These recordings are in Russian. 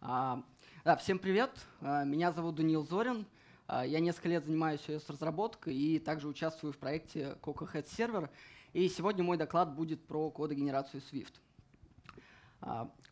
А, да, всем привет, а, меня зовут Даниил Зорин, а, я несколько лет занимаюсь iOS-разработкой и также участвую в проекте Coca Head Server, и сегодня мой доклад будет про кодогенерацию Swift.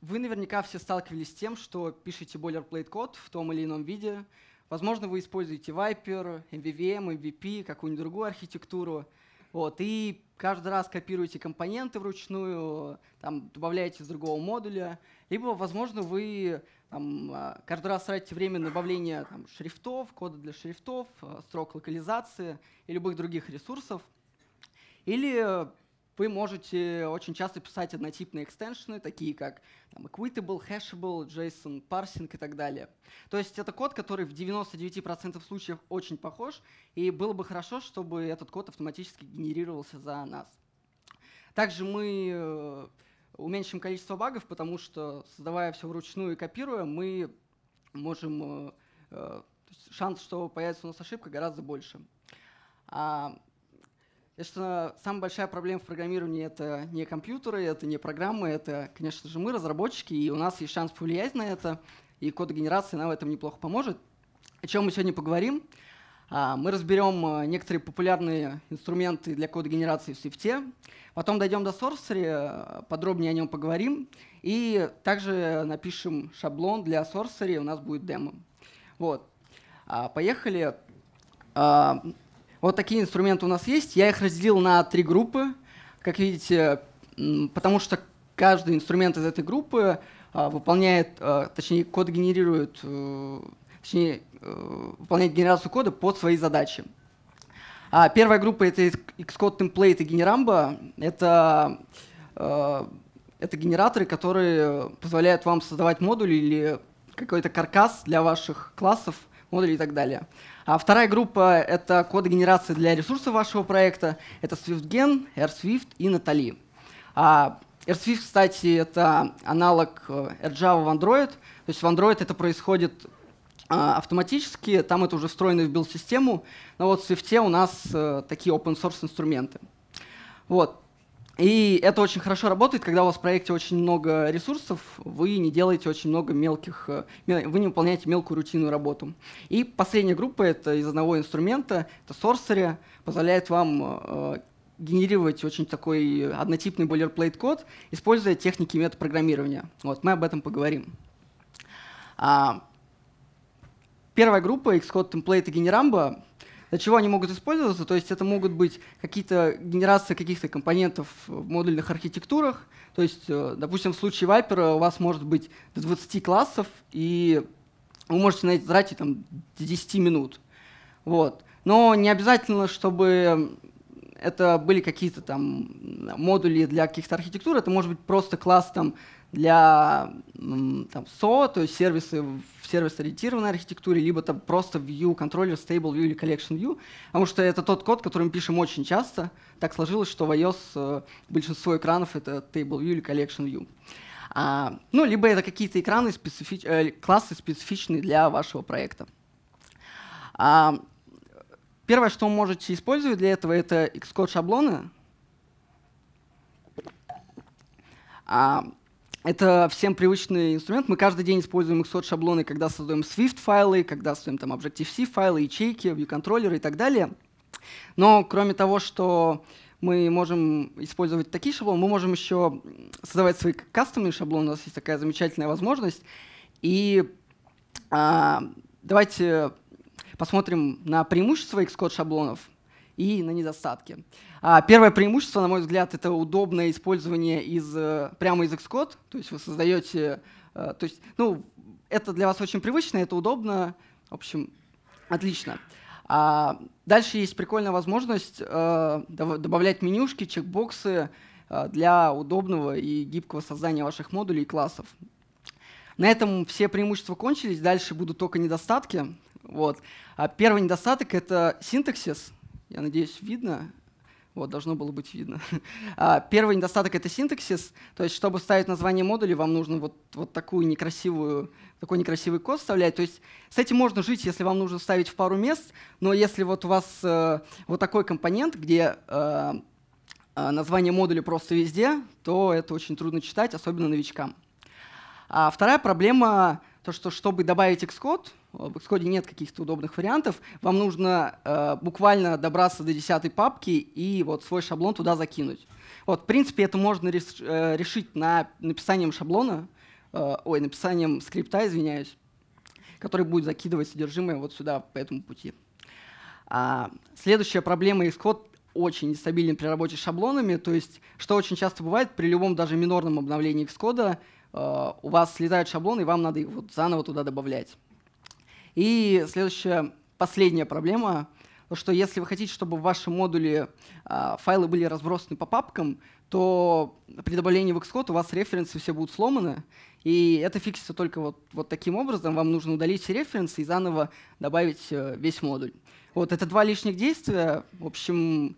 Вы наверняка все сталкивались с тем, что пишете boilerplate код в том или ином виде, возможно, вы используете Viper, MVVM, MVP, какую-нибудь другую архитектуру, вот, и каждый раз копируете компоненты вручную, там, добавляете из другого модуля, либо, возможно, вы там, а, каждый раз тратите время на добавление там, шрифтов, кода для шрифтов, э, строк локализации и любых других ресурсов. Или вы можете очень часто писать однотипные экстеншены, такие как там, equitable, hashable, JSON, parsing и так далее. То есть это код, который в 99% случаев очень похож, и было бы хорошо, чтобы этот код автоматически генерировался за нас. Также мы э, уменьшим количество багов, потому что, создавая все вручную и копируя, мы можем э, э, шанс, что появится у нас ошибка, гораздо больше. А, и что самая большая проблема в программировании — это не компьютеры, это не программы, это, конечно же, мы, разработчики, и у нас есть шанс повлиять на это, и кодогенерация нам в этом неплохо поможет. О чем мы сегодня поговорим? А, мы разберем э, некоторые популярные инструменты для кодогенерации в Swift, потом дойдем до Sorcery, э, подробнее о нем поговорим, и также напишем шаблон для Sorcery, у нас будет демо. Вот. А, поехали. А, вот такие инструменты у нас есть. Я их разделил на три группы, как видите, потому что каждый инструмент из этой группы а, выполняет, а, точнее, код генерирует, э, точнее, э, выполняет генерацию кода под свои задачи. А первая группа — это Xcode Template и Генерамба. Это, э, это генераторы, которые позволяют вам создавать модули или какой-то каркас для ваших классов, модулей и так далее. А вторая группа — это коды генерации для ресурсов вашего проекта. Это SwiftGen, AirSwift и Natali. AirSwift, а, кстати, это аналог AirJava э, в Android. То есть в Android это происходит а, автоматически, там это уже встроено в билд-систему, но вот в Swift у нас э, такие open-source инструменты. Вот. И это очень хорошо работает, когда у вас в проекте очень много ресурсов, вы не делаете очень много мелких, э, вы не выполняете мелкую рутинную работу. И последняя группа, это из одного инструмента, это Sorcery, позволяет вам э, генерировать очень такой однотипный boilerplate код, используя техники метапрограммирования. Вот, мы об этом поговорим. А, первая группа Xcode Template и Генерамба для чего они могут использоваться? То есть это могут быть какие-то генерации каких-то компонентов в модульных архитектурах. То есть, э, допустим, в случае Viper у вас может быть до 20 классов, и вы можете на это тратить там, до 10 минут. Вот. Но не обязательно, чтобы это были какие-то там модули для каких-то архитектур, это может быть просто класс там для там, SO, то есть сервисы в сервис-ориентированной архитектуре, либо там просто view, контроллер, stable view или collection view, потому что это тот код, который мы пишем очень часто. Так сложилось, что в iOS э, большинство экранов — это table view или collection view. А, ну, либо это какие-то экраны, специфич... Э, классы специфичные для вашего проекта. А, первое, что вы можете использовать для этого, это Xcode шаблоны. А, это всем привычный инструмент. Мы каждый день используем XOR шаблоны, когда создаем Swift файлы, когда создаем там Objective-C файлы, ячейки, view-контроллеры и так далее. Но кроме того, что мы можем использовать такие шаблоны, мы можем еще создавать свои кастомные шаблоны. У нас есть такая замечательная возможность. И а, давайте посмотрим на преимущества Xcode шаблонов и на недостатки. А, первое преимущество, на мой взгляд, это удобное использование из, э, прямо из Xcode. То есть вы создаете... Э, то есть, ну, это для вас очень привычно, это удобно. В общем, отлично. А дальше есть прикольная возможность э, добавлять менюшки, чекбоксы для удобного и гибкого создания ваших модулей и классов. На этом все преимущества кончились, дальше будут только недостатки. Вот. А первый недостаток — это синтаксис. Я надеюсь, видно. Вот, должно было быть видно. А, первый недостаток — это синтаксис. То есть, чтобы ставить название модуля, вам нужно вот, вот такую некрасивую, такой некрасивый код вставлять. То есть с этим можно жить, если вам нужно ставить в пару мест, но если вот у вас э, вот такой компонент, где э, э, название модуля просто везде, то это очень трудно читать, особенно новичкам. А вторая проблема то, что чтобы добавить Xcode, э, в Xcode нет каких-то удобных вариантов, вам нужно э, буквально добраться до 10 папки и вот свой шаблон туда закинуть. Вот, в принципе, это можно реш, э, решить на, написанием шаблона, э, ой, написанием скрипта, извиняюсь, который будет закидывать содержимое вот сюда, по этому пути. А, следующая проблема Xcode очень нестабилен при работе с шаблонами, то есть, что очень часто бывает, при любом даже минорном обновлении Xcode, Э, у вас слетают шаблоны, и вам надо их вот заново туда добавлять. И следующая, последняя проблема, что если вы хотите, чтобы в вашем модуле э, файлы были разбросаны по папкам, то при добавлении в Xcode у вас референсы все будут сломаны, и это фиксится только вот, вот таким образом. Вам нужно удалить все референсы и заново добавить э, весь модуль. Вот это два лишних действия, в общем,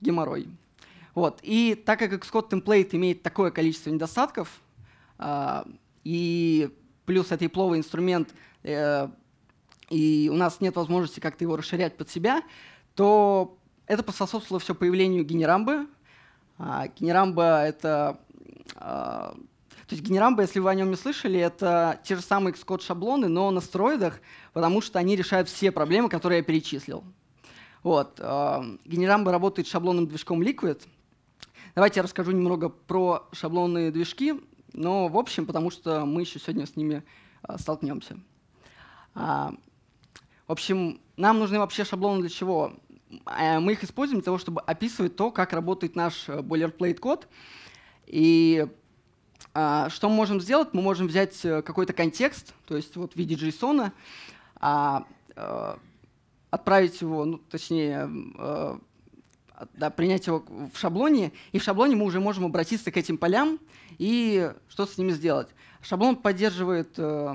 геморрой. Вот. И так как Xcode темплейт имеет такое количество недостатков, э, и плюс это ипловый инструмент, э, и у нас нет возможности как-то его расширять под себя, то это поспособствовало все появлению генерамбы. А, генерамба — это... А, то есть генерамба, если вы о нем не слышали, это те же самые Xcode шаблоны, но на стероидах, потому что они решают все проблемы, которые я перечислил. Вот. А, генерамба работает шаблонным движком Liquid — Давайте я расскажу немного про шаблонные движки, но в общем, потому что мы еще сегодня с ними а, столкнемся. А, в общем, нам нужны вообще шаблоны для чего? А, мы их используем для того, чтобы описывать то, как работает наш э, boilerplate код. И что мы можем сделать? Мы можем взять э, какой-то контекст, то есть вот в виде JSON, э, отправить его, ну, точнее, да, принять его в шаблоне, и в шаблоне мы уже можем обратиться к этим полям и что-то с ними сделать. Шаблон поддерживает э,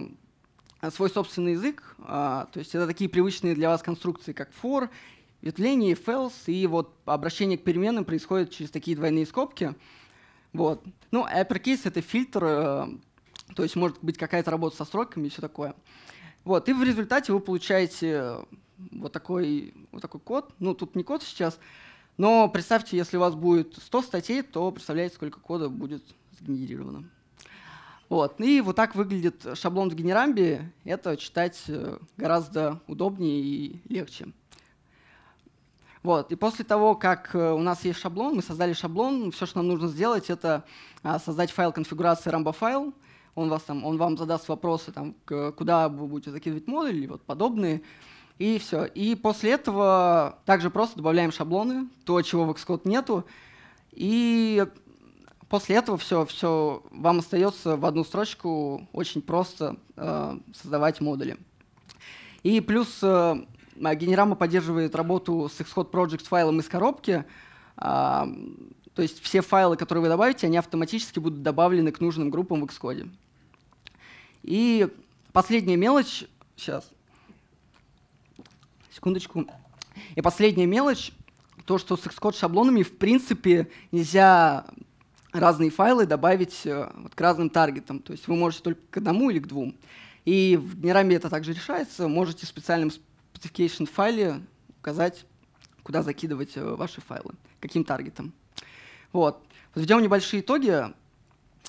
свой собственный язык, э, то есть это такие привычные для вас конструкции, как for, ветвление, fails, и вот обращение к переменным происходит через такие двойные скобки. Вот. Ну, uppercase — это фильтр, э, то есть может быть какая-то работа со строками и все такое. Вот, и в результате вы получаете вот такой, вот такой код, ну тут не код сейчас, но представьте, если у вас будет 100 статей, то представляете, сколько кода будет сгенерировано. Вот. И вот так выглядит шаблон в Генерамбе. Это читать э, гораздо удобнее и легче. Вот. И после того, как э, у нас есть шаблон, мы создали шаблон, все, что нам нужно сделать, это а, создать файл конфигурации Rambo файл. Он, вас там, он вам задаст вопросы, там, куда вы будете закидывать модуль и вот подобные. И все. И после этого также просто добавляем шаблоны, то, чего в Xcode нету. И после этого все, все вам остается в одну строчку очень просто э, создавать модули. И плюс э, Генерама поддерживает работу с Xcode Project файлом из коробки. Э, то есть все файлы, которые вы добавите, они автоматически будут добавлены к нужным группам в Xcode. И последняя мелочь, сейчас, Секундочку. И последняя мелочь, то, что с Xcode шаблонами, в принципе, нельзя разные файлы добавить э, вот к разным таргетам. То есть вы можете только к одному или к двум. И в Динераме это также решается. Можете в специальном specification файле указать, куда закидывать э, ваши файлы, каким таргетом. Вот. Подведем небольшие итоги.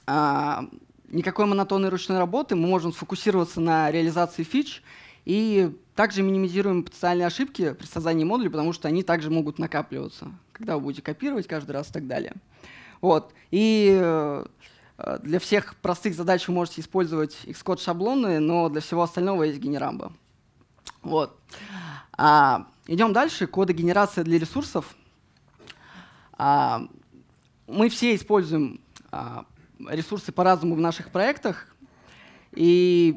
А, никакой монотонной ручной работы. Мы можем сфокусироваться на реализации фич. И также минимизируем потенциальные ошибки при создании модуля, потому что они также могут накапливаться, когда вы будете копировать каждый раз и так далее. Вот. И э, э, для всех простых задач вы можете использовать Xcode шаблоны, но для всего остального есть генерамба. Вот. А, идем дальше. Кодогенерация для ресурсов. А, мы все используем а, ресурсы по-разному в наших проектах. И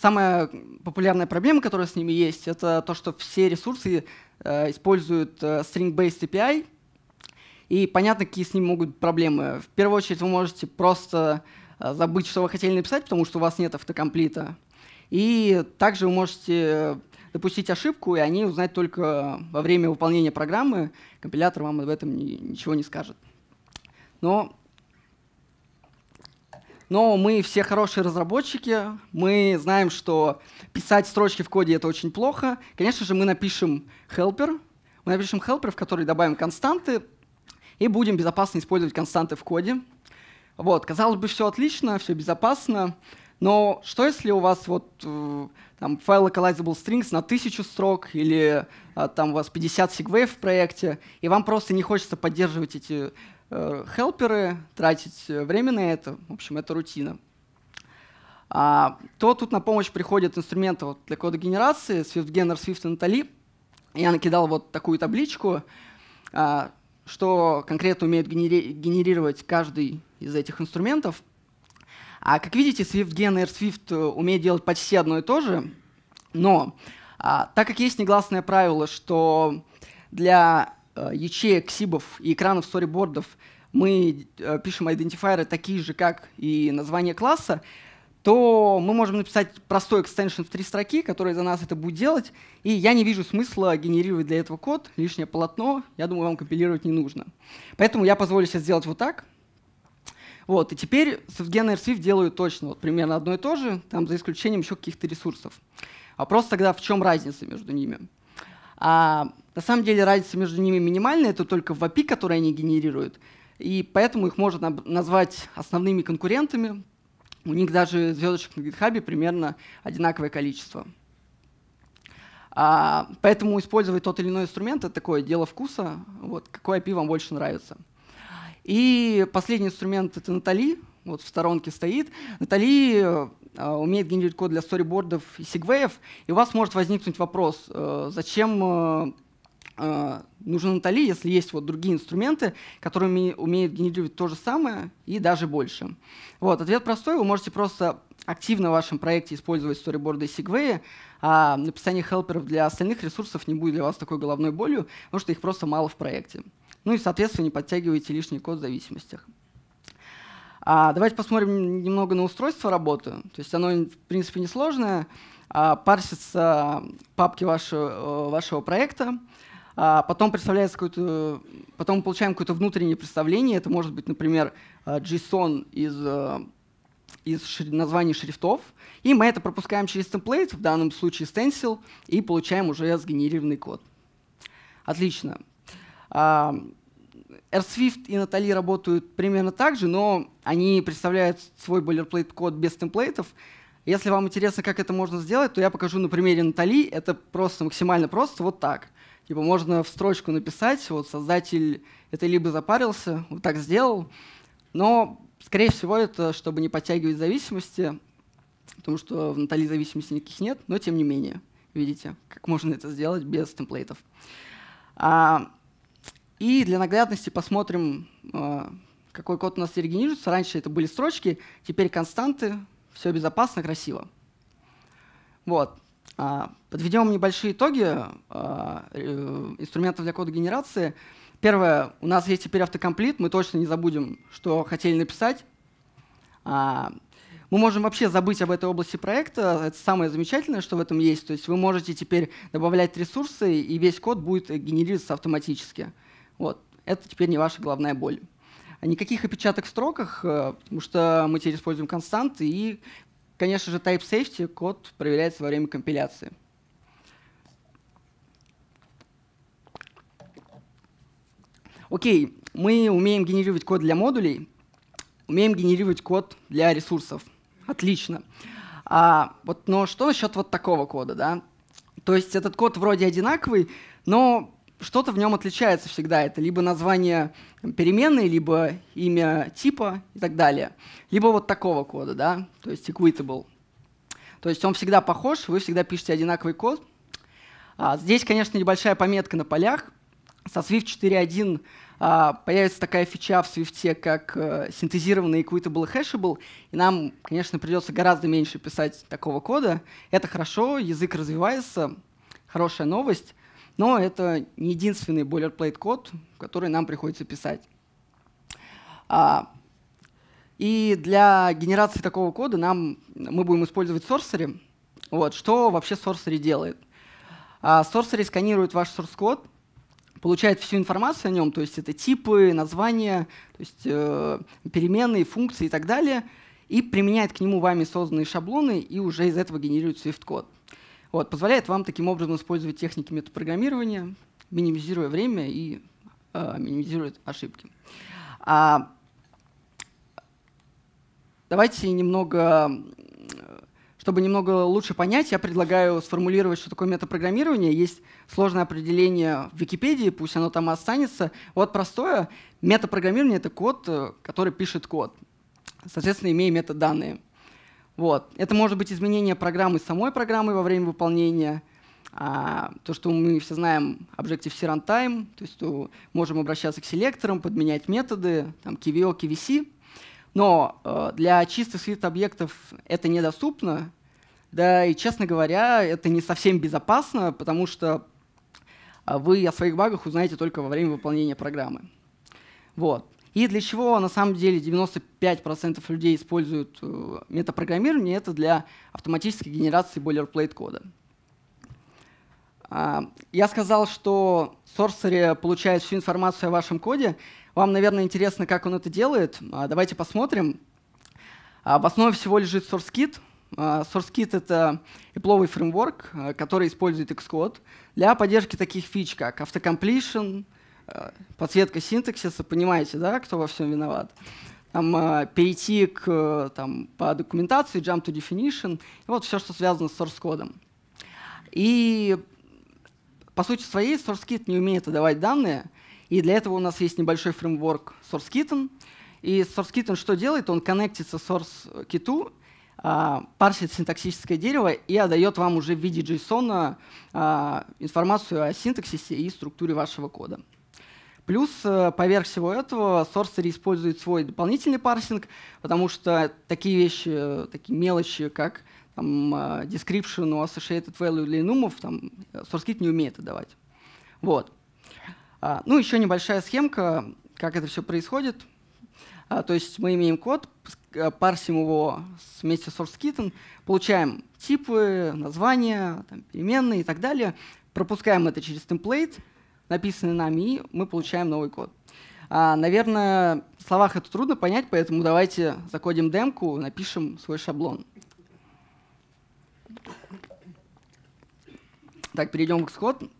самая популярная проблема, которая с ними есть, это то, что все ресурсы э, используют э, string-based API, и понятно, какие с ним могут быть проблемы. В первую очередь вы можете просто э, забыть, что вы хотели написать, потому что у вас нет автокомплита. И также вы можете э, допустить ошибку, и они узнать только во время выполнения программы. Компилятор вам об этом ни, ничего не скажет. Но но мы все хорошие разработчики, мы знаем, что писать строчки в коде — это очень плохо. Конечно же, мы напишем helper, мы напишем helper, в который добавим константы, и будем безопасно использовать константы в коде. Вот, казалось бы, все отлично, все безопасно, но что если у вас вот э, там файл localizable strings на тысячу строк или э, там у вас 50 сегвей в проекте, и вам просто не хочется поддерживать эти Э, хелперы, тратить э, время на это. В общем, это рутина. А, то тут на помощь приходят инструменты вот для кодогенерации SwiftGener, swiftnatali Я накидал вот такую табличку, а, что конкретно умеет генери генерировать каждый из этих инструментов. А как видите, SwiftGener, Swift э, умеет делать почти одно и то же, но а, так как есть негласное правило, что для Э, ячеек, сибов и экранов сторибордов мы э, пишем идентифайеры такие же, как и название класса, то мы можем написать простой экстеншн в три строки, который за нас это будет делать. И я не вижу смысла генерировать для этого код, лишнее полотно. Я думаю, вам компилировать не нужно. Поэтому я позволю сейчас сделать вот так. Вот, и теперь SwiftGen и Swift делают точно вот, примерно одно и то же, там за исключением еще каких-то ресурсов. Вопрос тогда, в чем разница между ними? А, на самом деле разница между ними минимальная, это только в API, который они генерируют. И поэтому их можно назвать основными конкурентами. У них даже звездочек на GitHub примерно одинаковое количество. А, поэтому использовать тот или иной инструмент — это такое дело вкуса. Вот, какой API вам больше нравится. И последний инструмент — это Натали. Вот в сторонке стоит. Натали э, умеет генерировать код для сторибордов и сегвеев. И у вас может возникнуть вопрос, э, зачем э, Э, нужен Натали, если есть вот другие инструменты, которые уме, умеют генерировать то же самое и даже больше. Вот, ответ простой, вы можете просто активно в вашем проекте использовать сториборды и сегвеи, а написание хелперов для остальных ресурсов не будет для вас такой головной болью, потому что их просто мало в проекте. Ну и, соответственно, не подтягивайте лишний код в зависимостях. А, давайте посмотрим немного на устройство работы. То есть оно, в принципе, несложное. А, парсится папки вашего, э, вашего проекта, а потом представляется какое-то, потом получаем какое-то внутреннее представление. Это может быть, например, а, JSON из а, из шри названий шрифтов, и мы это пропускаем через темплейт, в данном случае stencil, и получаем уже сгенерированный код. Отлично. AirSwift а, и Натали работают примерно так же, но они представляют свой boilerplate-код без темплейтов. Если вам интересно, как это можно сделать, то я покажу на примере Натали. Это просто максимально просто, вот так. Типа можно в строчку написать, вот создатель это либо запарился, вот так сделал, но, скорее всего, это чтобы не подтягивать зависимости, потому что в Натали зависимости никаких нет, но тем не менее, видите, как можно это сделать без темплейтов. А, и для наглядности посмотрим, а, какой код у нас регенерируется. Раньше это были строчки, теперь константы, все безопасно, красиво. Вот. А, подведем небольшие итоги а, э, инструментов для кодогенерации. Первое, у нас есть теперь автокомплит, мы точно не забудем, что хотели написать. А, мы можем вообще забыть об этой области проекта. Это самое замечательное, что в этом есть. То есть вы можете теперь добавлять ресурсы, и весь код будет генерироваться автоматически. Вот. Это теперь не ваша главная боль. Никаких опечаток в строках, э, потому что мы теперь используем константы, и Конечно же, type safety код проверяется во время компиляции. Окей, мы умеем генерировать код для модулей, умеем генерировать код для ресурсов. Отлично. А, вот, но что насчет вот такого кода, да? То есть этот код вроде одинаковый, но что-то в нем отличается всегда. Это либо название переменной, либо имя типа и так далее. Либо вот такого кода, да, то есть equitable. То есть он всегда похож, вы всегда пишете одинаковый код. А, здесь, конечно, небольшая пометка на полях. Со Swift 4.1 а, появится такая фича в Swift, как а, синтезированный equitable hashable, и нам, конечно, придется гораздо меньше писать такого кода. Это хорошо, язык развивается, хорошая новость. Но это не единственный boilerplate код, который нам приходится писать. А, и для генерации такого кода нам, мы будем использовать Sorcery. Вот, что вообще Sorcery делает? А, Sorcery сканирует ваш source код, получает всю информацию о нем, то есть это типы, названия, то есть, э, переменные, функции и так далее, и применяет к нему вами созданные шаблоны и уже из этого генерирует Swift-код. Вот, позволяет вам таким образом использовать техники метапрограммирования, минимизируя время и э, минимизирует ошибки. А, давайте немного, чтобы немного лучше понять, я предлагаю сформулировать, что такое метапрограммирование. Есть сложное определение в Википедии, пусть оно там останется. Вот простое. Метапрограммирование — это код, э, который пишет код, соответственно, имея метаданные. Вот. Это может быть изменение программы самой программы во время выполнения. А, то, что мы все знаем Objective-C runtime, то есть то можем обращаться к селекторам, подменять методы, там, QVO, QVC. Но э, для чистых свит объектов это недоступно. Да и, честно говоря, это не совсем безопасно, потому что э, вы о своих багах узнаете только во время выполнения программы. Вот. И для чего на самом деле 95% людей используют э, метапрограммирование, это для автоматической генерации boilerplate кода. А, я сказал, что Sorcery получает всю информацию о вашем коде. Вам, наверное, интересно, как он это делает. А, давайте посмотрим. А, в основе всего лежит SourceKit. SourceKit — это эпловый фреймворк, э, который использует Xcode для поддержки таких фич, как автокомплишн, Э, подсветка синтаксиса, понимаете, да, кто во всем виноват. Там, э, перейти к, э, там, по документации, jump to definition, и вот все, что связано с source-кодом. И по сути своей SourceKit не умеет отдавать данные, и для этого у нас есть небольшой фреймворк SourceKit. И SourceKit что делает? Он коннектится с SourceKit, а, парсит синтаксическое дерево и отдает вам уже в виде JSON а, информацию о синтаксисе и структуре вашего кода. Плюс э, поверх всего этого сорсери использует свой дополнительный парсинг, потому что такие вещи, э, такие мелочи, как там, э, description у associated value для инумов, там, SourceKit не умеет это давать. Вот. А, ну, еще небольшая схемка, как это все происходит. А, то есть мы имеем код, парсим его вместе с SourceKit, получаем типы, названия, там, переменные и так далее, пропускаем это через темплейт — написанный нами, мы получаем новый код. А, наверное, в словах это трудно понять, поэтому давайте закодим демку, напишем свой шаблон. Так, перейдем в Xcode.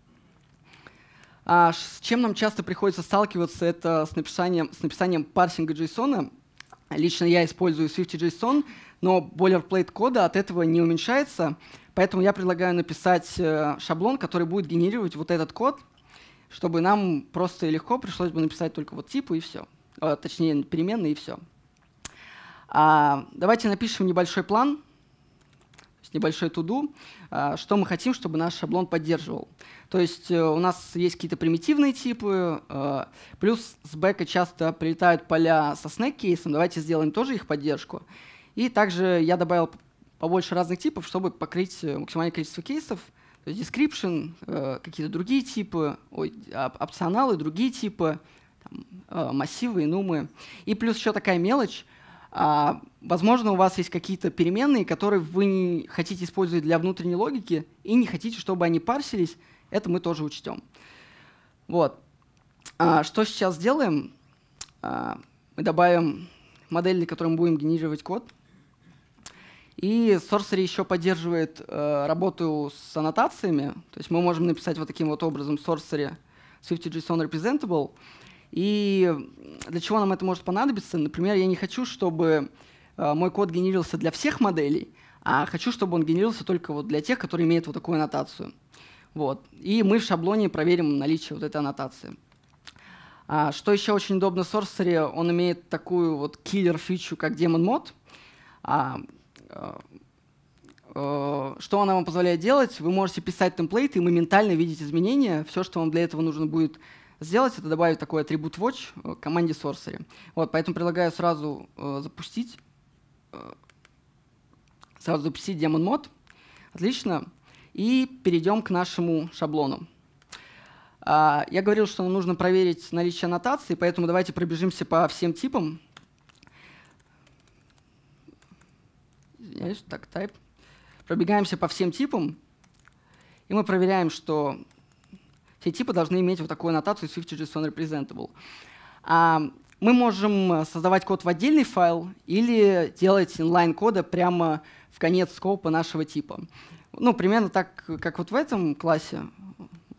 А, с чем нам часто приходится сталкиваться, это с написанием, с написанием парсинга JSON. Лично я использую Swift JSON, но boilerplate кода от этого не уменьшается, поэтому я предлагаю написать э, шаблон, который будет генерировать вот этот код — чтобы нам просто и легко пришлось бы написать только вот типы и все. А, точнее, переменные и все. А, давайте напишем небольшой план, небольшой туду, а, что мы хотим, чтобы наш шаблон поддерживал. То есть э, у нас есть какие-то примитивные типы, а, плюс с бэка часто прилетают поля со снэк-кейсом, давайте сделаем тоже их поддержку. И также я добавил побольше разных типов, чтобы покрыть э, максимальное количество кейсов, то description, э, какие-то другие типы, опционалы, другие типы, там, э, массивы, инумы. И плюс еще такая мелочь. А, возможно, у вас есть какие-то переменные, которые вы не хотите использовать для внутренней логики и не хотите, чтобы они парсились. Это мы тоже учтем. Вот. А, что сейчас сделаем? А, мы добавим модели, которым будем генерировать код. И Sorcery еще поддерживает э, работу с аннотациями. То есть мы можем написать вот таким вот образом Sorcery SwiftJSON Representable. И для чего нам это может понадобиться? Например, я не хочу, чтобы э, мой код генерился для всех моделей, а хочу, чтобы он генерился только вот для тех, которые имеют вот такую аннотацию. Вот. И мы в шаблоне проверим наличие вот этой аннотации. А, что еще очень удобно в Sorcery, он имеет такую вот киллер-фичу, как Demon Mod. А, Э, что она вам позволяет делать? Вы можете писать темплейты и моментально видеть изменения. Все, что вам для этого нужно будет сделать, это добавить такой атрибут watch к э, команде sorcery. Вот, поэтому предлагаю сразу э, запустить, сразу запустить демон мод. Отлично. И перейдем к нашему шаблону. А, я говорил, что нам нужно проверить наличие аннотации, поэтому давайте пробежимся по всем типам. есть, так, type. Пробегаемся по всем типам, и мы проверяем, что все типы должны иметь вот такую аннотацию SwiftJSON representable. А мы можем создавать код в отдельный файл или делать inline кода прямо в конец скопа нашего типа. Ну, примерно так, как вот в этом классе,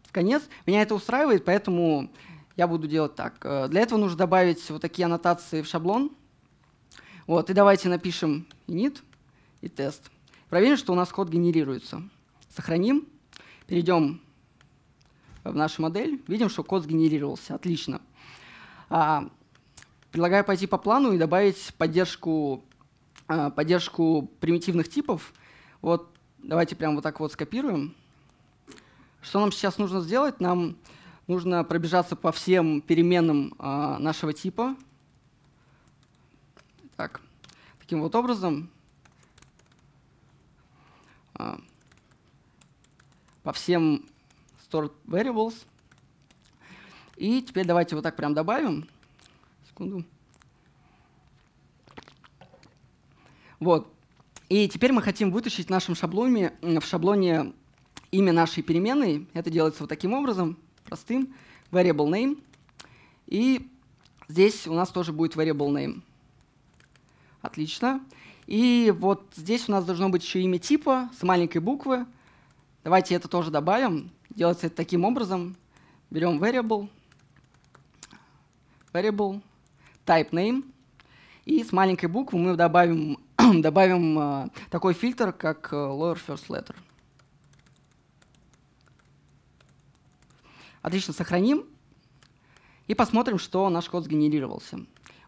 в конец. Меня это устраивает, поэтому я буду делать так. Э, для этого нужно добавить вот такие аннотации в шаблон. Вот, и давайте напишем init и тест. Проверим, что у нас код генерируется. Сохраним, перейдем в нашу модель, видим, что код сгенерировался. Отлично. А, предлагаю пойти по плану и добавить поддержку, а, поддержку примитивных типов. Вот давайте прямо вот так вот скопируем. Что нам сейчас нужно сделать? Нам нужно пробежаться по всем переменным а, нашего типа. Так, таким вот образом. А. по всем stored variables. И теперь давайте вот так прям добавим. Секунду. Вот. И теперь мы хотим вытащить в нашем шаблоне, в шаблоне имя нашей переменной. Это делается вот таким образом, простым. Variable name. И здесь у нас тоже будет variable name. Отлично. И вот здесь у нас должно быть еще имя типа с маленькой буквы. Давайте это тоже добавим. Делается это таким образом. Берем variable, variable, type name. И с маленькой буквы мы добавим, добавим э, такой фильтр, как э, lower first letter. Отлично, сохраним. И посмотрим, что наш код сгенерировался.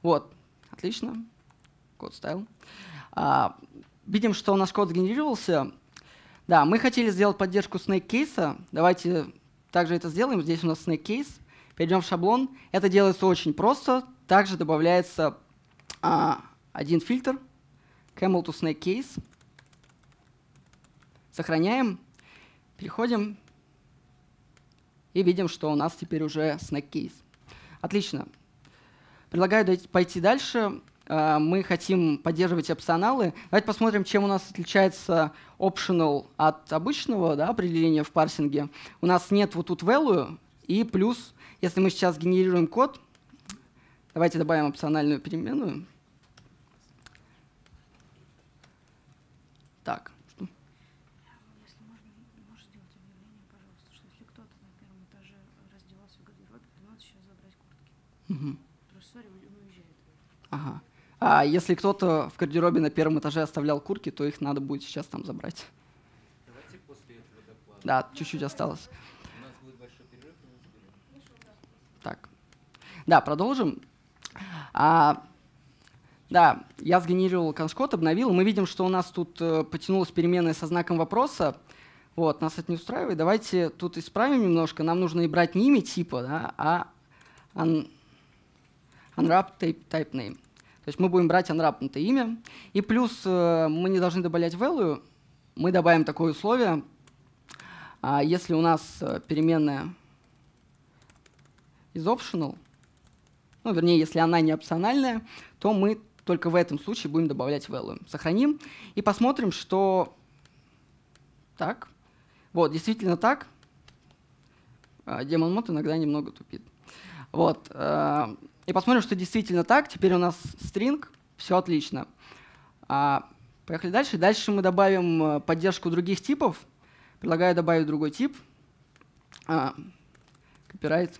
Вот, отлично. Код стайл. А, видим, что наш код сгенерировался. Да, мы хотели сделать поддержку snake кейса. Давайте также это сделаем. Здесь у нас snake кейс. Перейдем в шаблон. Это делается очень просто. Также добавляется а, один фильтр. Camel to snake case. Сохраняем. Переходим. И видим, что у нас теперь уже snake case. Отлично. Предлагаю пойти дальше. Э, мы хотим поддерживать опционалы. Давайте посмотрим, чем у нас отличается optional от обычного да, определения в парсинге. У нас нет вот тут value, и плюс, если мы сейчас генерируем код, давайте добавим опциональную переменную. Так, А если кто-то в гардеробе на первом этаже оставлял куртки, то их надо будет сейчас там забрать. Давайте после этого доклада. Да, чуть-чуть осталось. У нас будет большой перерыв, мы Так. Да, продолжим. А, да, я сгенерировал коншкот, обновил. Мы видим, что у нас тут э, потянулась переменная со знаком вопроса. Вот, нас это не устраивает. Давайте тут исправим немножко. Нам нужно и брать не имя типа, да, а un unwrap type, type name. То есть мы будем брать unwrapped имя. И плюс э, мы не должны добавлять value. Мы добавим такое условие. А если у нас э, переменная из optional, ну, вернее, если она не опциональная, то мы только в этом случае будем добавлять value. Сохраним и посмотрим, что... Так. Вот, действительно так. А Демон мод иногда немного тупит. Вот. Эм, и посмотрим, что действительно так. Теперь у нас string, все отлично. А, поехали дальше. Дальше мы добавим э, поддержку других типов. Предлагаю добавить другой тип. А, копирайт.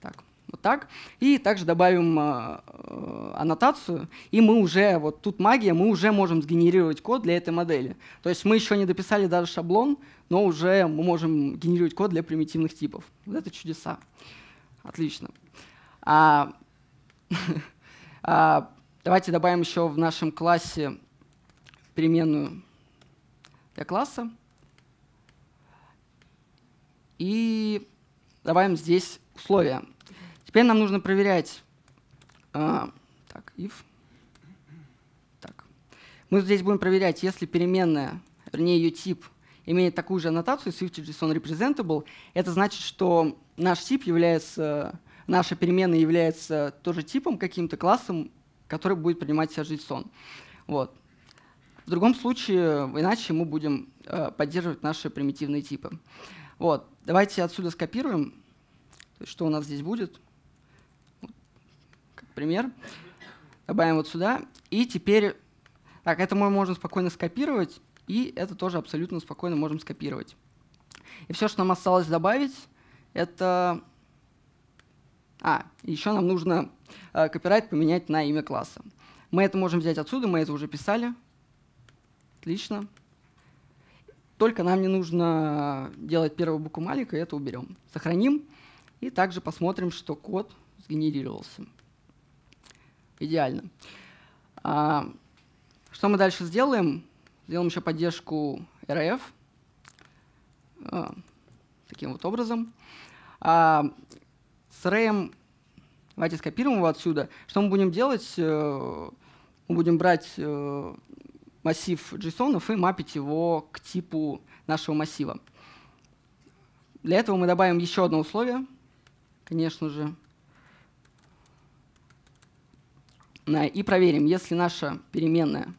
Так, вот так. И также добавим э, э, аннотацию. И мы уже, вот тут магия, мы уже можем сгенерировать код для этой модели. То есть мы еще не дописали даже шаблон, но уже мы можем генерировать код для примитивных типов. Вот это чудеса. Отлично. А, а, давайте добавим еще в нашем классе переменную для класса. И добавим здесь условия. Теперь нам нужно проверять. А, так, if. Так. Мы здесь будем проверять, если переменная, вернее ее тип, имеет такую же аннотацию, Swift.json representable, это значит, что наш тип является, наша переменная является тоже типом каким-то классом, который будет принимать в себя жить сон. Вот. В другом случае, иначе мы будем э, поддерживать наши примитивные типы. Вот. Давайте отсюда скопируем, что у нас здесь будет. Как пример. Добавим вот сюда. И теперь... Так, это мы можем спокойно скопировать, и это тоже абсолютно спокойно можем скопировать. И все, что нам осталось добавить, это... А, еще нам нужно э, копирайт поменять на имя класса. Мы это можем взять отсюда, мы это уже писали. Отлично. Только нам не нужно делать первую букву маленькой, это уберем. Сохраним и также посмотрим, что код сгенерировался. Идеально. А, что мы дальше сделаем? Сделаем еще поддержку RF. А, э, таким вот образом. А с Рэем, давайте скопируем его отсюда. Что мы будем делать? Э, мы будем брать э, массив JSON и мапить его к типу нашего массива. Для этого мы добавим еще одно условие, конечно же. И проверим, если наша переменная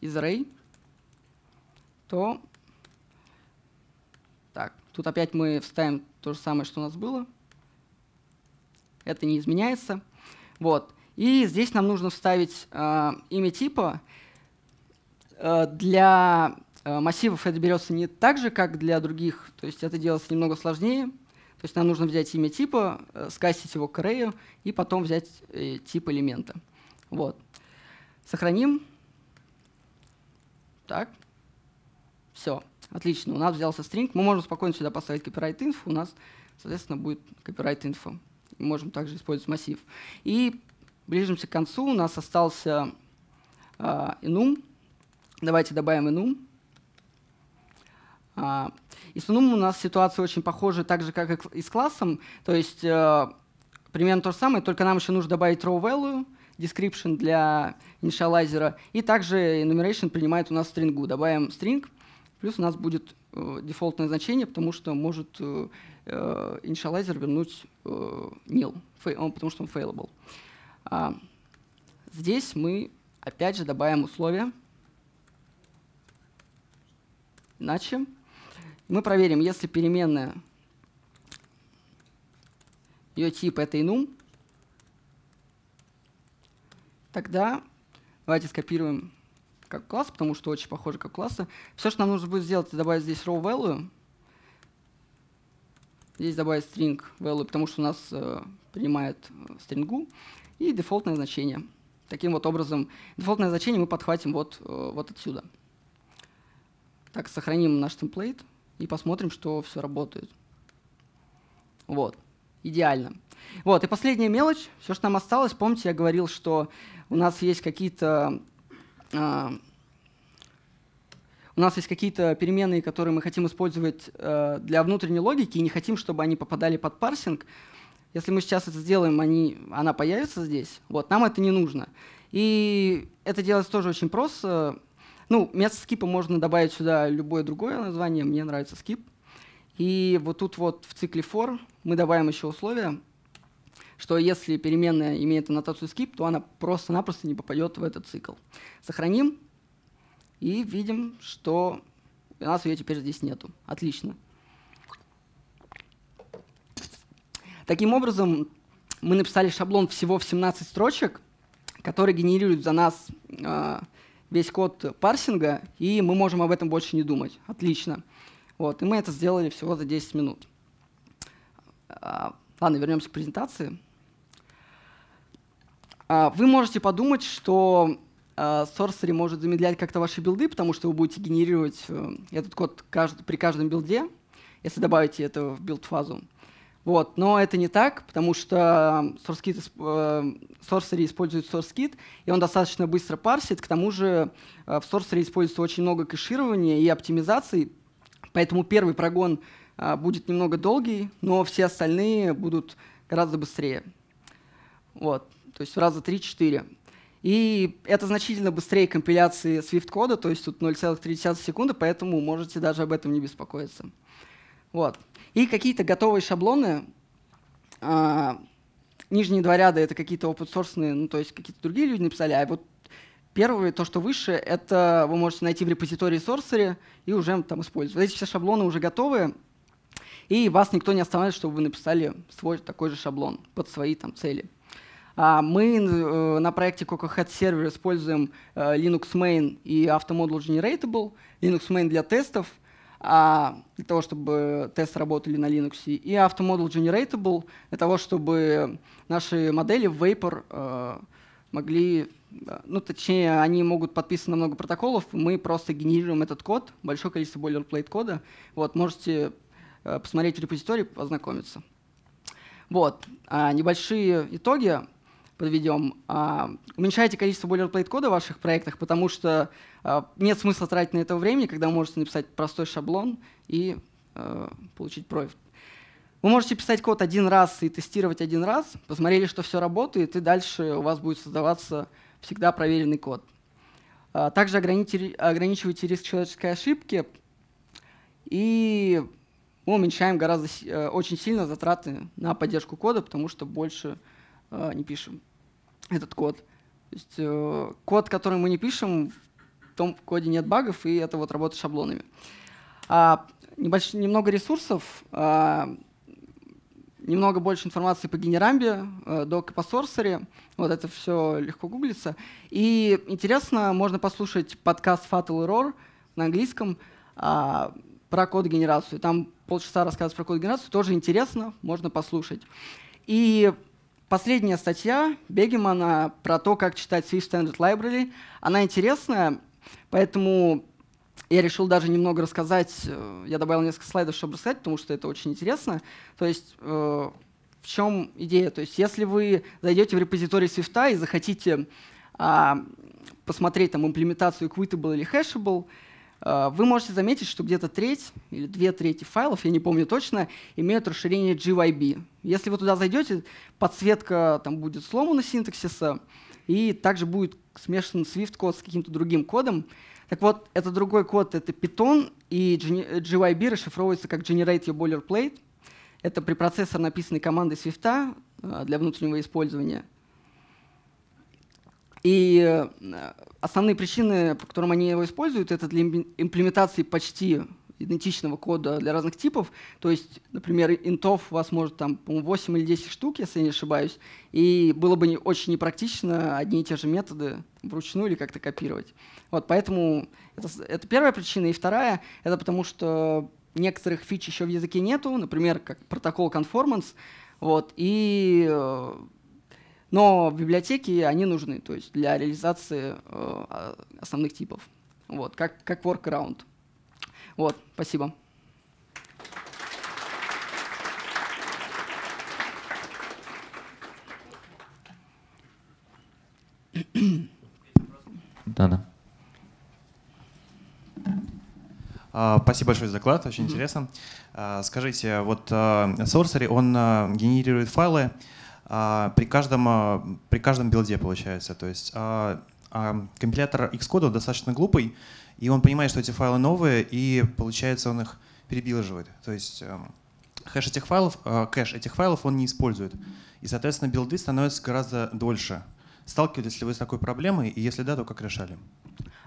из array, то так, тут опять мы вставим то же самое, что у нас было. Это не изменяется. Вот. И здесь нам нужно вставить э, имя типа. Э, для э, массивов это берется не так же, как для других, то есть это делается немного сложнее. То есть нам нужно взять имя типа, э, скастить его к array, и потом взять э, тип элемента. Вот. Сохраним. Так. Все. Отлично, у нас взялся стринг мы можем спокойно сюда поставить copyright info, у нас, соответственно, будет copyright info. Мы можем также использовать массив. И ближимся к концу, у нас остался э, enum. Давайте добавим enum. А, и с enum у нас ситуация очень похожа, так же, как и с классом. То есть э, примерно то же самое, только нам еще нужно добавить raw value, description для initializer и также enumeration принимает у нас стрингу. Добавим string, Плюс у нас будет э, дефолтное значение, потому что может э, э вернуть э, nil, он, потому что он failable. А, здесь мы опять же добавим условия. Иначе мы проверим, если переменная ее тип это enum, тогда давайте скопируем как класс, потому что очень похоже как класса. Все, что нам нужно будет сделать, это добавить здесь row value. Здесь добавить string value, потому что у нас э, принимает э, стрингу. И дефолтное значение. Таким вот образом, дефолтное значение мы подхватим вот, э, вот отсюда. Так, сохраним наш темплейт и посмотрим, что все работает. Вот, идеально. Вот, и последняя мелочь, все, что нам осталось, помните, я говорил, что у нас есть какие-то а, у нас есть какие-то переменные, которые мы хотим использовать э, для внутренней логики и не хотим, чтобы они попадали под парсинг. Если мы сейчас это сделаем, они, она появится здесь. Вот, нам это не нужно. И это делается тоже очень просто. Ну, вместо скипа можно добавить сюда любое другое название. Мне нравится скип. И вот тут вот в цикле for мы добавим еще условия что если переменная имеет аннотацию skip, то она просто-напросто не попадет в этот цикл. Сохраним и видим, что у нас ее теперь здесь нету. Отлично. Таким образом, мы написали шаблон всего в 17 строчек, который генерирует за нас э, весь код парсинга, и мы можем об этом больше не думать. Отлично. Вот, и мы это сделали всего за 10 минут. А Ладно, вернемся к презентации. А, вы можете подумать, что а, Sorcery может замедлять как-то ваши билды, потому что вы будете генерировать э, этот код при каждом билде, если добавите это в билд-фазу. Вот. Но это не так, потому что SourceKit, Sorcery использует SourceKit, и он достаточно быстро парсит. К тому же э, в Sorcery используется очень много кэширования и оптимизации, поэтому первый прогон э, будет немного долгий, но все остальные будут гораздо быстрее. Вот то есть в раза 3-4. И это значительно быстрее компиляции Swift-кода, то есть тут 0,3 секунды, поэтому можете даже об этом не беспокоиться. Вот. И какие-то готовые шаблоны. А, нижние два ряда — это какие-то open-source, ну, то есть какие-то другие люди написали, а вот Первое, то, что выше, это вы можете найти в репозитории Sorcery и уже там использовать. Эти все шаблоны уже готовы, и вас никто не останавливает, чтобы вы написали свой такой же шаблон под свои там цели. А, мы э, на проекте Coco Head Server используем э, Linux Main и Automodule Generatable. Linux Main для тестов, а, для того, чтобы тесты работали на Linux. И Automodule Generatable для того, чтобы наши модели в Vapor э, могли ну, точнее, они могут подписаны на много протоколов, мы просто генерируем этот код, большое количество boilerplate кода. Вот, можете посмотреть репозиторий, познакомиться. Вот, а, небольшие итоги подведем. А, уменьшайте количество boilerplate кода в ваших проектах, потому что а, нет смысла тратить на это время, когда вы можете написать простой шаблон и а, получить профит. Вы можете писать код один раз и тестировать один раз, посмотрели, что все работает, и дальше у вас будет создаваться всегда проверенный код. Также ограничивайте риск человеческой ошибки, и мы уменьшаем гораздо э, очень сильно затраты на поддержку кода, потому что больше Э, не пишем этот код. То есть э, код, который мы не пишем, в том коде нет багов, и это вот работа с шаблонами. А, небольш... Немного ресурсов, а, немного больше информации по генерамбе, э, док и по сорсере. Вот это все легко гуглится. И интересно, можно послушать подкаст Fatal Error на английском а, про код-генерацию. Там полчаса рассказывать про код-генерацию, тоже интересно, можно послушать. И Последняя статья Бегемана про то, как читать Swift Standard Library, она интересная, поэтому я решил даже немного рассказать, э, я добавил несколько слайдов, чтобы рассказать, потому что это очень интересно. То есть э, в чем идея? То есть если вы зайдете в репозиторий Swift и захотите э, посмотреть там имплементацию Equitable или Hashable, Э, вы можете заметить, что где-то треть или две трети файлов, я не помню точно, имеют расширение GYB. Если вы туда зайдете, подсветка там будет сломана синтаксиса, и также будет смешан Swift-код с каким-то другим кодом. Так вот, это другой код, это Python, и GYB расшифровывается как Generate Your Boilerplate. Это препроцессор, написанный командой Swift э, для внутреннего использования — и э, основные причины, по которым они его используют, это для имплементации почти идентичного кода для разных типов. То есть, например, интов у вас может там 8 или 10 штук, если я не ошибаюсь, и было бы не, очень непрактично одни и те же методы вручную или как-то копировать. Вот, поэтому это, это первая причина. И вторая — это потому что некоторых фич еще в языке нету, например, как протокол conformance, вот, и э, но библиотеки, они нужны, то есть для реализации э, а, основных типов. Вот, как, как workaround. Вот, спасибо. Да, да. А, спасибо большое за доклад, очень mm-hmm. интересно. А, скажите, вот Sorcery, он генерирует файлы, а, при, каждом, а, при каждом билде получается. То есть а, а компилятор Xcode достаточно глупый, и он понимает, что эти файлы новые, и получается он их перебилживает. То есть эм, хэш этих файлов, э, кэш этих файлов он не использует. И, соответственно, билды становятся гораздо дольше. Сталкивались ли вы с такой проблемой? И если да, то как решали?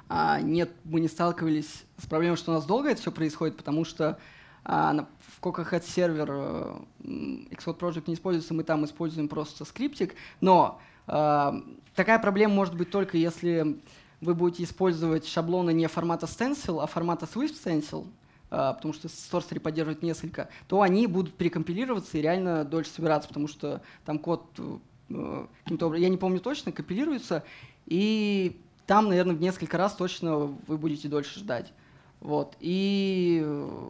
А, нет, мы не сталкивались с проблемой, что у нас долго это все происходит, потому что а на, в Coca-Head сервер э, Xcode Project не используется, мы там используем просто скриптик. Но э, такая проблема может быть только если вы будете использовать шаблоны не формата Stencil, а формата Swift Stencil, э, потому что Source 3 поддерживает несколько, то они будут перекомпилироваться и реально дольше собираться, потому что там код э, каким-то образом, я не помню точно, компилируется, и там, наверное, в несколько раз точно вы будете дольше ждать. Вот. И э,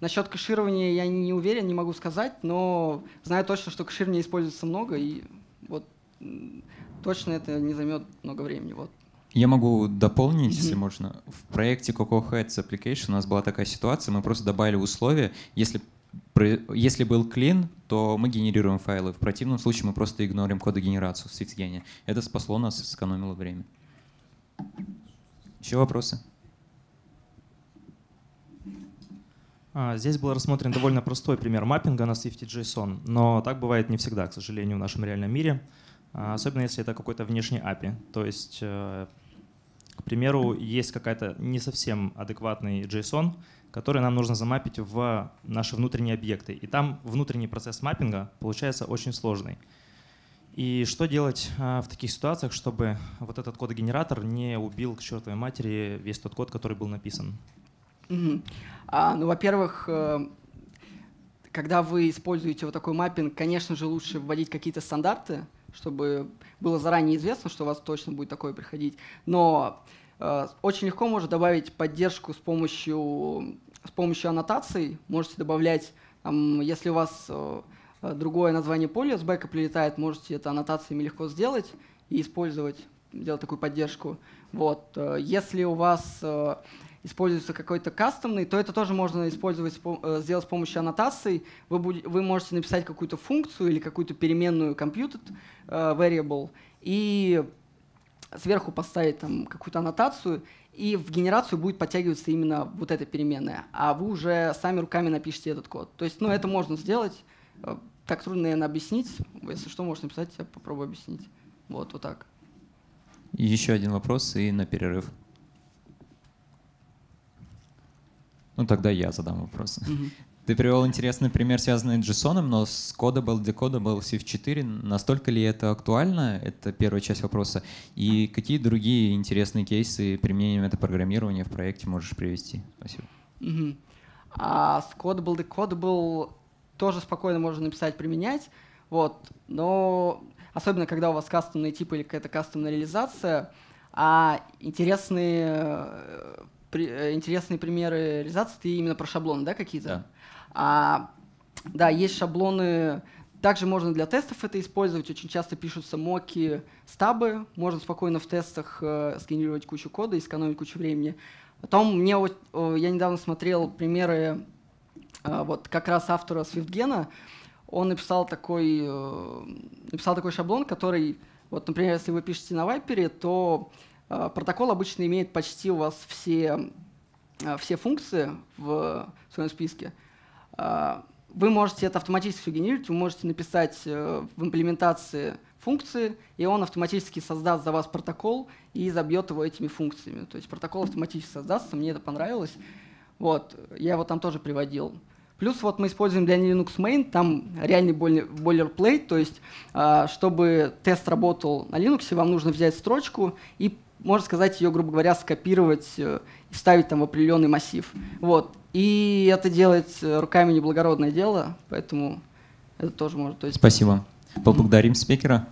Насчет кэширования я не уверен, не могу сказать, но знаю точно, что кэширование используется много, и вот точно это не займет много времени. Вот. Я могу дополнить, mm-hmm. если можно. В проекте Coco Heads Application у нас была такая ситуация, мы просто добавили условия, если если был клин, то мы генерируем файлы. В противном случае мы просто игнорим кодогенерацию в SwiftGen. Это спасло нас и сэкономило время. Еще вопросы? А, здесь был рассмотрен довольно простой пример маппинга на JSON, но так бывает не всегда, к сожалению, в нашем реальном мире, а, особенно если это какой-то внешний API. То есть, э, к примеру, есть какая-то не совсем адекватный JSON, который нам нужно замапить в наши внутренние объекты. И там внутренний процесс маппинга получается очень сложный. И что делать э, в таких ситуациях, чтобы вот этот код-генератор не убил к чертовой матери весь тот код, который был написан? Угу. А, ну, во-первых, э, когда вы используете вот такой маппинг, конечно же, лучше вводить какие-то стандарты, чтобы было заранее известно, что у вас точно будет такое приходить. Но э, очень легко можно добавить поддержку с помощью, с помощью аннотаций. Можете добавлять, там, если у вас э, другое название поля с бэка прилетает, можете это аннотациями легко сделать и использовать, делать такую поддержку. Вот. Э, если у вас э, используется какой-то кастомный, то это тоже можно использовать, э, сделать с помощью аннотаций. Вы, будете, вы можете написать какую-то функцию или какую-то переменную computed э, variable и сверху поставить там какую-то аннотацию, и в генерацию будет подтягиваться именно вот эта переменная, а вы уже сами руками напишите этот код. То есть, ну, это можно сделать, э, так трудно, наверное, объяснить. Если что, можно написать, я попробую объяснить. Вот, вот так. Еще один вопрос и на перерыв. Ну, тогда я задам вопрос. Mm-hmm. Ты привел интересный пример, связанный с JSON, но с Codable, Decodable, SIF4. Настолько ли это актуально? Это первая часть вопроса. И какие другие интересные кейсы применения метапрограммирования в проекте можешь привести? Спасибо. Угу. Uh -huh. А с Codable, Decodable тоже спокойно можно написать, применять. Вот. Но особенно, когда у вас кастомные типы или какая-то кастомная реализация, а интересные э, при, э, интересные примеры реализации, ты именно про шаблоны, да, какие-то? Да. А, да, есть шаблоны, также можно для тестов это использовать, очень часто пишутся моки, стабы, можно спокойно в тестах э, сгенерировать кучу кода и сэкономить кучу времени. Потом мне, вот, я недавно смотрел примеры э, вот как раз автора Свифтгена, он написал такой, э, написал такой шаблон, который, вот, например, если вы пишете на Вайпере, то Э, протокол обычно имеет почти у вас все, э, все функции в своем списке. Э, вы можете это автоматически все генерировать, вы можете написать в имплементации функции, и он автоматически создаст за вас протокол и забьет его этими функциями. То есть протокол автоматически создастся, мне это понравилось. Вот, я его там тоже приводил. Плюс вот мы используем для Linux Main, там реальный boilerplate, то есть чтобы тест работал на Linux, вам нужно взять строчку и можно сказать, ее, грубо говоря, скопировать э, и вставить там в определенный массив. Вот. И это делать э, руками неблагородное дело, поэтому это тоже может. То есть... Спасибо. Поблагодарим спикера.